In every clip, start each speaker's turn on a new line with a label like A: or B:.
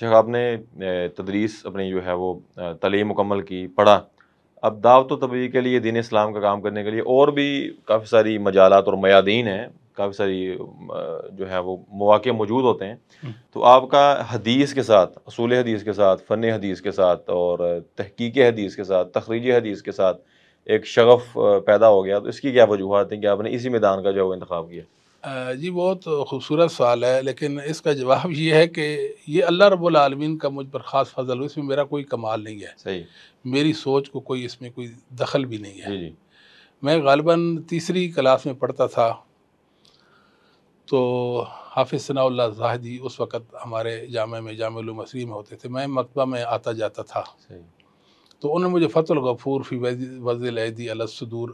A: शेख आपने तदरीस अपनी जो है वो तलीम मुकम्मल की पढ़ा अब दावत तबी के लिए दीन इस्लाम का काम करने के लिए और भी काफ़ी सारी मजालत और मयादीन हैं काफ़ी सारी जो है वो मौाक़े मौजूद होते हैं हम्म। तो आपका हदीस के साथ असूल हदीस के साथ फ़न हदीस के साथ और तहकीक हदीस के साथ तखरीज हदीस के साथ एक शगफ़ पैदा हो गया तो इसकी क्या वजूहत हैं कि आपने इसी मैदान का जो है वो इंतखब किया जी बहुत खूबसूरत सवाल है लेकिन इसका जवाब ये है कि ये अल्लाह रब्बुल आलमीन का मुझ पर ख़ास फजल इसमें मेरा कोई कमाल नहीं है सही मेरी सोच को कोई इसमें कोई दखल भी नहीं है जी। मैं गालबा तीसरी क्लास में पढ़ता था तो हाफिज सनाउल्ला जाहिदी उस वक़्त हमारे जामे में जाम असरी में होते थे मैं मकतबा में आता जाता था तो उन्होंने मुझे फ़तल गफ़ूर फ़ी वज़ी वज़ी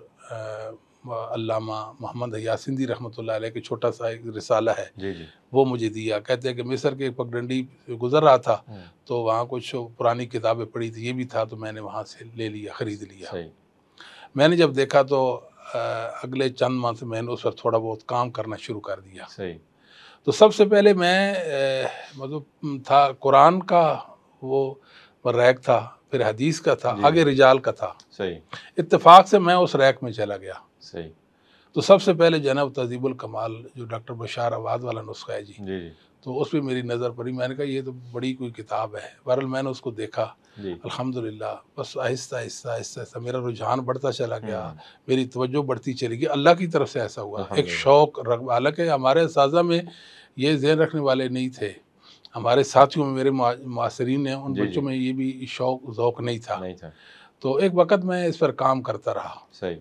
A: अल्लामा मोहम्मद यासिंदी रहमत के छोटा सा एक रिसाला है जी जी। वो मुझे दिया कहते हैं कि मिसर के पगडंडी गुजर रहा था हम्म। तो वहाँ कुछ पुरानी किताबें पढ़ी थी ये भी था तो मैंने वहाँ से ले लिया ख़रीद लिया मैंने जब देखा तो अगले चंद माह से मैंने उस पर थोड़ा बहुत काम करना शुरू कर दिया सही तो सबसे पहले मैं मतलब था कुरान का वो रैक था फिर हदीस का था आगे रिजाल का था सही से मैं उस रैक में चला गया सही तो सबसे पहले जनाब तहजीबुल कमाल जो डॉक्टर बशार आवाज़ वाला नुस्खा है जी, जी, तो उस पर मेरी नज़र पड़ी मैंने कहा ये तो बड़ी कोई किताब है बहरल मैंने उसको देखा अल्हम्दुलिल्लाह बस आहिस्ता आहिस्ता आहिस्ता आहिस्ता मेरा रुझान बढ़ता चला गया हम्म। मेरी तवज्जो बढ़ती चली गई अल्लाह की तरफ से ऐसा हुआ एक शौक़ रख अलग है हमारे इसाजा में ये जहन रखने वाले नहीं थे हमारे साथियों में मेरे मासरीन हैं उन बच्चों में ये भी शौक नहीं था तो एक वक्त मैं इस पर काम करता रहा सही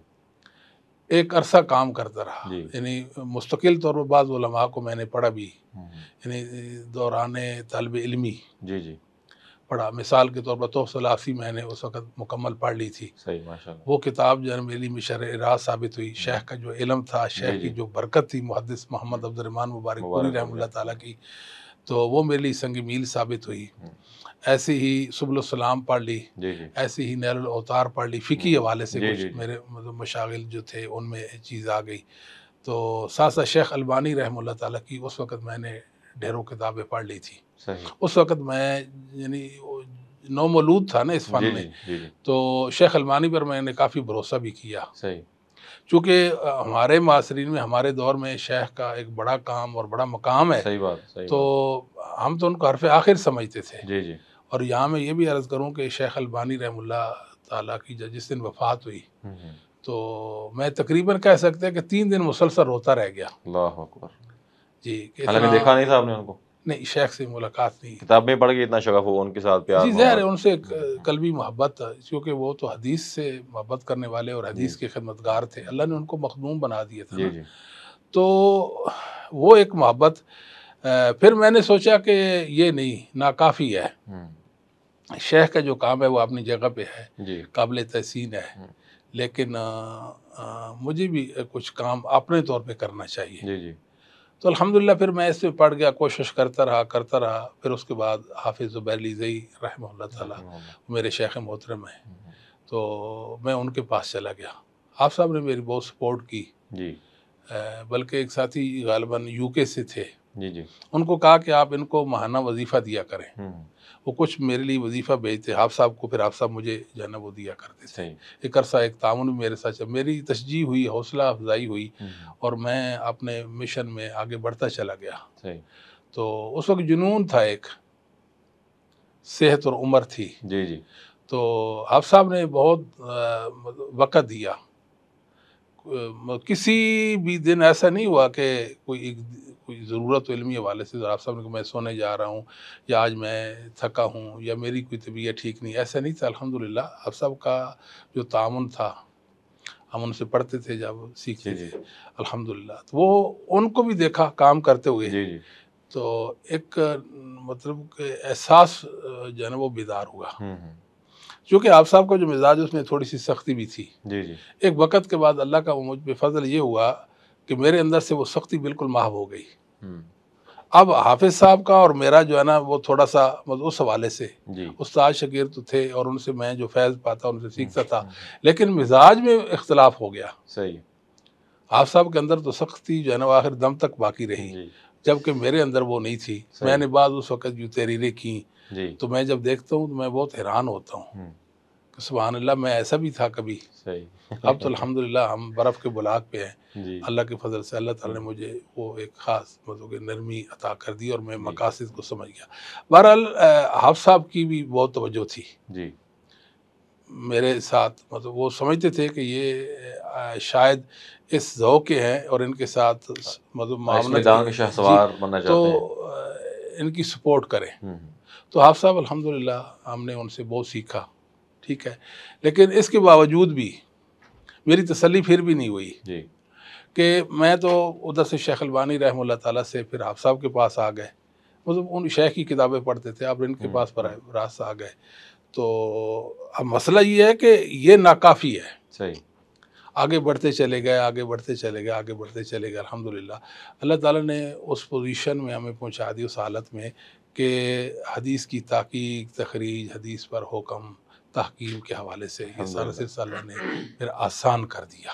A: एक अरसा काम करता रहा यानी मुस्तकिल तौर पर बाद उलमा को मैंने पढ़ा भी हम्म। यानी दौरान तलब इलमी जी जी पढ़ा मिसाल के तौर पर तो सलासी मैंने उस वक्त मुकम्मल पढ़ ली थी सही वो किताब जो है मेरी मिशर इराज साबित हुई हम्म। शेख का जो इलम था शेख की जो बरकत थी मुहदस मोहम्मद अब्दुलरमान मुबारकपुरी रहमल्ला ताली की तो वो मेरे लिए संग मील साबित हुई हम्म। ऐसी ही सुबलसलाम पढ़ ली ऐसी ही नैर अवतार पढ़ ली फ़िकी हम्म। हवाले से कुछ मेरे मतलब मशागिल जो थे उनमें चीज़ आ गई तो सासा शेख अलबानी रहम ताला की उस वक़्त मैंने ढेरों किताबें पढ़ ली थी उस वक़्त मैं यानी नोमलूद था ना इस फन में तो शेख अलमानी पर मैंने काफ़ी भरोसा भी किया चूँकि हमारे मासरीन में हमारे दौर में शेख का एक बड़ा काम और बड़ा मकाम है सही बात, सही तो बात। हम तो उनको हरफ आखिर समझते थे जी जी और यहाँ मैं ये भी अर्ज़ करूँ कि शेख अलबानी रहमुल्ला ताला की जब जिस दिन वफात हुई हम्म, हम्म। तो मैं तकरीबन कह सकते हैं कि तीन दिन मुसलसल रोता रह गया जी देखा नहीं था आपने उनको नहीं शेख से मुलाकात नहीं किताब में पढ़ के इतना शगफ हो उनके साथ प्यार जी जहर है उनसे हम्म, कल भी मोहब्बत क्योंकि वो तो हदीस से मोहब्बत करने वाले और हदीस के खदमतगार थे अल्लाह ने उनको मखदूम बना दिया था जी जी। तो वो एक मोहब्बत फिर मैंने सोचा कि ये नहीं नाकाफ़ी है शेख का जो काम है वो अपनी जगह पे है काबिल तहसीन है हम्म। लेकिन आ, आ, मुझे भी कुछ काम अपने तौर पे करना चाहिए जी जी तो अल्हम्दुलिल्लाह फिर मैं इसमें पढ़ गया कोशिश करता रहा करता रहा फिर उसके बाद हाफिज़ ज़ुबैरलीज़ई रहम ताला मेरे शेख मोहतरम हैं हम्म, हम्म। तो मैं उनके पास चला गया आप साहब ने मेरी बहुत सपोर्ट की जी बल्कि एक साथी गालबन यूके से थे जी जी उनको कहा कि आप इनको महाना वजीफ़ा दिया करें हम्म। वो कुछ मेरे लिए वजीफ़ा भेजते हाफ साहब को फिर हाफ साहब मुझे जो है ना वो दिया करते थे एक अरसा एक तान भी मेरे साथ मेरी तस्जी हुई हौसला अफजाई हुई हम्म। और मैं अपने मिशन में आगे बढ़ता चला गया तो उस वक्त जुनून था एक सेहत और उम्र थी जी जी तो हाफ साहब ने बहुत वक़्त दिया किसी भी दिन ऐसा नहीं हुआ कि कोई एक कोई ज़रूरत इलमी हवाले से आप साहब ने मैं सोने जा रहा हूँ या आज मैं थका हूँ या मेरी कोई तबीयत ठीक नहीं ऐसा नहीं था अलहमदिल्ला आप सब का जो तान था हम उनसे पढ़ते थे जब सीखते थे अल्हम्दुलिल्लाह तो वो उनको भी देखा काम करते हुए जी जी। तो एक मतलब एहसास जो है ना वो बेदार हुआ हम्म, हम्म। चूँकि आप साहब का जो मिजाज उसमें थोड़ी सी सख्ती भी थी जी जी एक वक़्त के बाद अल्लाह का मुझ पर फजल ये हुआ कि मेरे अंदर से वो सख्ती बिल्कुल माहब हो गई हम्म। अब हाफिज़ साहब का और मेरा जो है ना वो थोड़ा सा मतलब उस हवाले से उस्ताद शकीर तो थे और उनसे मैं जो फैज़ पाता उनसे सीखता था हम्म। लेकिन मिजाज में इख्तलाफ हो गया सही आप साहब के अंदर तो सख्ती जो है ना आखिर दम तक बाकी रही जबकि मेरे अंदर वो नहीं थी मैंने बाद उस वक्त जो तहरीरें की तो मैं जब देखता हूँ तो मैं बहुत हैरान होता हूँ हम्म। सुबहान अल्लाह मैं ऐसा भी था कभी अब तो अल्हम्दुलिल्लाह हम बर्फ़ के बुलाक पे हैं अल्लाह के फजल से अल्लाह ताला ने हम्म। मुझे वो एक ख़ास मतलब कि नरमी अता कर दी और मैं मकासद को समझ गया बहरहाल हाफ साहब की भी बहुत तवज्जो थी जी मेरे साथ मतलब वो समझते थे कि ये शायद इस जौ के हैं और इनके साथ हाँ। मतलब हाँ, मामले तो इनकी सपोर्ट करें हम्म, हम्म। तो हाफ साहब अल्हम्दुलिल्लाह हमने उनसे बहुत सीखा ठीक है लेकिन इसके बावजूद भी मेरी तसली फिर भी नहीं हुई कि मैं तो उधर से शेख अलबानी रहम ताला से फिर हाफ साहब के पास आ गए मतलब उन शेख की किताबें पढ़ते थे आप इनके हम्म, पास रास्ता आ गए तो अब मसला ये है कि ये नाकाफ़ी है सही आगे बढ़ते चले गए आगे बढ़ते चले गए आगे बढ़ते चले गए अलहमदिल्ला अल्लाह ताला ने उस पोजीशन में हमें पहुंचा दी उस हालत में कि हदीस की ताकीक तखरीज हदीस पर हुक्म तहकीम के हवाले से ये सारा सिलसिला ने फिर आसान कर दिया